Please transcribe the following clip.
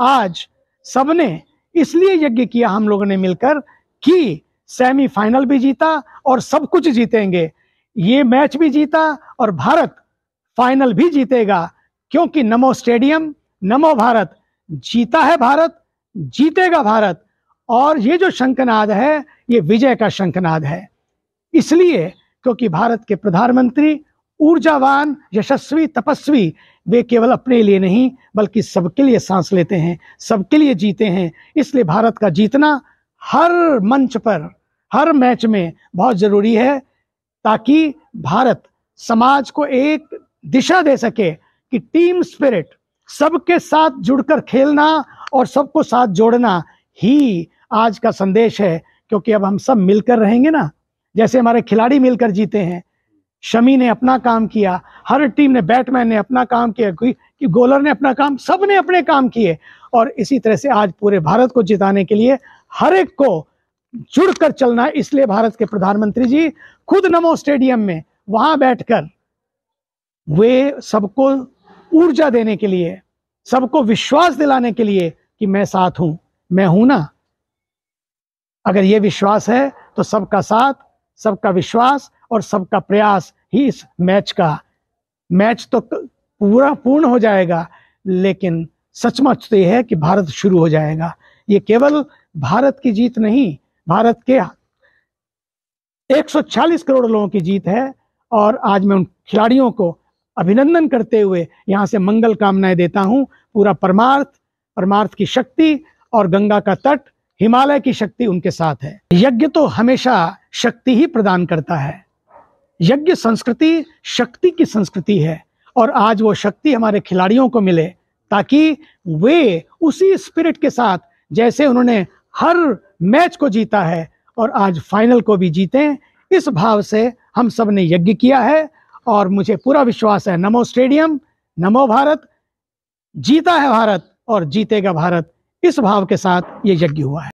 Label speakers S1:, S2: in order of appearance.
S1: आज सबने इसलिए यज्ञ किया हम लोगों ने मिलकर कि सेमीफाइनल भी जीता और सब कुछ जीतेंगे ये मैच भी जीता और भारत फाइनल भी जीतेगा क्योंकि नमो स्टेडियम नमो भारत जीता है भारत जीतेगा भारत और ये जो शंखनाद है ये विजय का शंखनाद है इसलिए क्योंकि भारत के प्रधानमंत्री ऊर्जावान यशस्वी तपस्वी वे केवल अपने लिए नहीं बल्कि सबके लिए सांस लेते हैं सबके लिए जीते हैं इसलिए भारत का जीतना हर मंच पर हर मैच में बहुत ज़रूरी है ताकि भारत समाज को एक दिशा दे सके कि टीम स्पिरिट सबके साथ जुड़कर खेलना और सबको साथ जोड़ना ही आज का संदेश है क्योंकि अब हम सब मिलकर रहेंगे ना जैसे हमारे खिलाड़ी मिलकर जीते हैं शमी ने अपना काम किया हर टीम ने बैटमैन ने अपना काम किया कि गोलर ने अपना काम सब ने अपने काम किए और इसी तरह से आज पूरे भारत को जिताने के लिए हर एक को जुड़कर चलना है इसलिए भारत के प्रधानमंत्री जी खुद नमो स्टेडियम में वहां बैठकर वे सबको ऊर्जा देने के लिए सबको विश्वास दिलाने के लिए कि मैं साथ हूं मैं हूं ना अगर ये विश्वास है तो सबका साथ सबका विश्वास और सबका प्रयास ही इस मैच का मैच तो पूरा पूर्ण हो जाएगा लेकिन सचमुच तो यह है कि भारत शुरू हो जाएगा ये केवल भारत की जीत नहीं भारत के 140 करोड़ लोगों की जीत है और आज मैं उन खिलाड़ियों को अभिनंदन करते हुए यहाँ से मंगल कामनाएं देता हूँ पूरा परमार्थ परमार्थ की शक्ति और गंगा का तट हिमालय की शक्ति उनके साथ है यज्ञ तो हमेशा शक्ति ही प्रदान करता है यज्ञ संस्कृति शक्ति की संस्कृति है और आज वो शक्ति हमारे खिलाड़ियों को मिले ताकि वे उसी स्पिरिट के साथ जैसे उन्होंने हर मैच को जीता है और आज फाइनल को भी जीते इस भाव से हम सब ने यज्ञ किया है और मुझे पूरा विश्वास है नमो स्टेडियम नमो भारत जीता है भारत और जीतेगा भारत इस भाव के साथ ये यज्ञ हुआ है